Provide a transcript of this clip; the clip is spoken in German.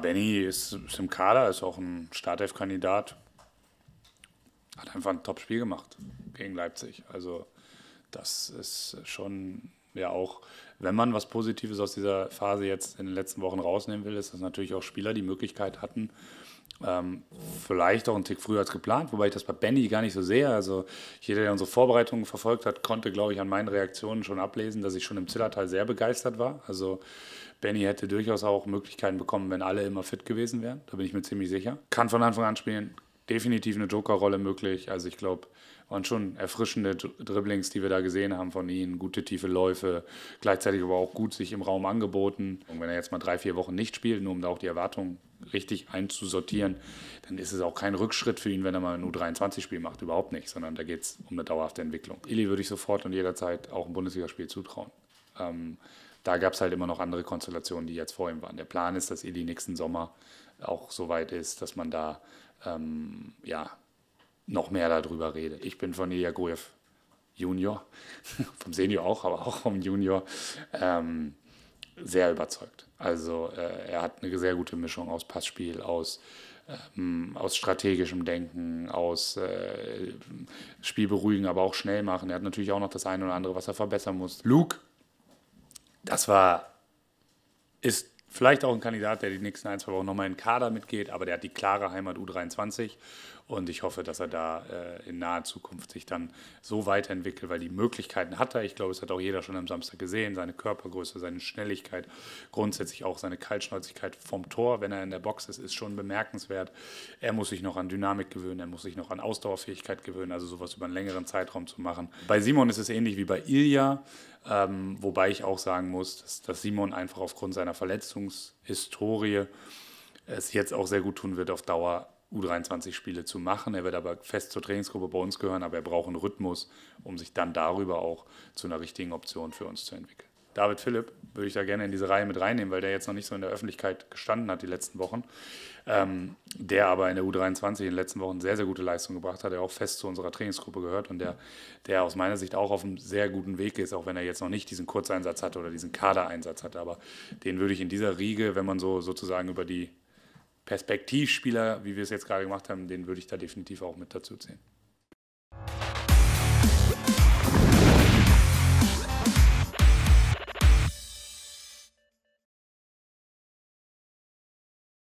Benny ist, ist im Kader, ist auch ein Startelf-Kandidat. Hat einfach ein Top-Spiel gemacht gegen Leipzig. Also, das ist schon ja auch, wenn man was Positives aus dieser Phase jetzt in den letzten Wochen rausnehmen will, ist, dass natürlich auch Spieler die Möglichkeit hatten, ähm, vielleicht auch einen Tick früher als geplant, wobei ich das bei Benny gar nicht so sehe. Also jeder, der unsere Vorbereitungen verfolgt hat, konnte, glaube ich, an meinen Reaktionen schon ablesen, dass ich schon im Zillertal sehr begeistert war. Also Benny hätte durchaus auch Möglichkeiten bekommen, wenn alle immer fit gewesen wären. Da bin ich mir ziemlich sicher. Kann von Anfang an spielen, definitiv eine Jokerrolle möglich. Also ich glaube, waren schon erfrischende Dribblings, die wir da gesehen haben von ihm. Gute tiefe Läufe, gleichzeitig aber auch gut sich im Raum angeboten. Und wenn er jetzt mal drei, vier Wochen nicht spielt, nur um da auch die Erwartungen richtig einzusortieren, dann ist es auch kein Rückschritt für ihn, wenn er mal ein U23-Spiel macht. Überhaupt nicht, sondern da geht es um eine dauerhafte Entwicklung. Illy würde ich sofort und jederzeit auch ein Bundesligaspiel zutrauen. Ähm, da gab es halt immer noch andere Konstellationen, die jetzt vor ihm waren. Der Plan ist, dass Illy nächsten Sommer auch so weit ist, dass man da ähm, ja, noch mehr darüber redet. Ich bin von Ilyagoyev Junior, vom Senior auch, aber auch vom Junior, ähm, sehr überzeugt. Also äh, er hat eine sehr gute Mischung aus Passspiel, aus, ähm, aus strategischem Denken, aus äh, Spiel beruhigen, aber auch schnell machen. Er hat natürlich auch noch das eine oder andere, was er verbessern muss. Luke das war, ist vielleicht auch ein Kandidat, der die nächsten ein, zwei Wochen nochmal in den Kader mitgeht, aber der hat die klare Heimat U23 und ich hoffe, dass er da äh, in naher Zukunft sich dann so weiterentwickelt, weil die Möglichkeiten hat er. Ich glaube, es hat auch jeder schon am Samstag gesehen. Seine Körpergröße, seine Schnelligkeit, grundsätzlich auch seine Kaltschnäuzigkeit vom Tor, wenn er in der Box ist, ist schon bemerkenswert. Er muss sich noch an Dynamik gewöhnen, er muss sich noch an Ausdauerfähigkeit gewöhnen, also sowas über einen längeren Zeitraum zu machen. Bei Simon ist es ähnlich wie bei Ilja. Ähm, wobei ich auch sagen muss, dass, dass Simon einfach aufgrund seiner Verletzungshistorie es jetzt auch sehr gut tun wird, auf Dauer U23-Spiele zu machen. Er wird aber fest zur Trainingsgruppe bei uns gehören, aber er braucht einen Rhythmus, um sich dann darüber auch zu einer richtigen Option für uns zu entwickeln. David Philipp würde ich da gerne in diese Reihe mit reinnehmen, weil der jetzt noch nicht so in der Öffentlichkeit gestanden hat die letzten Wochen, ähm, der aber in der U23 in den letzten Wochen sehr, sehr gute Leistung gebracht hat, der auch fest zu unserer Trainingsgruppe gehört und der, der aus meiner Sicht auch auf einem sehr guten Weg ist, auch wenn er jetzt noch nicht diesen Kurzeinsatz hatte oder diesen Kadereinsatz hatte, aber den würde ich in dieser Riege, wenn man so sozusagen über die Perspektivspieler, wie wir es jetzt gerade gemacht haben, den würde ich da definitiv auch mit dazu zählen.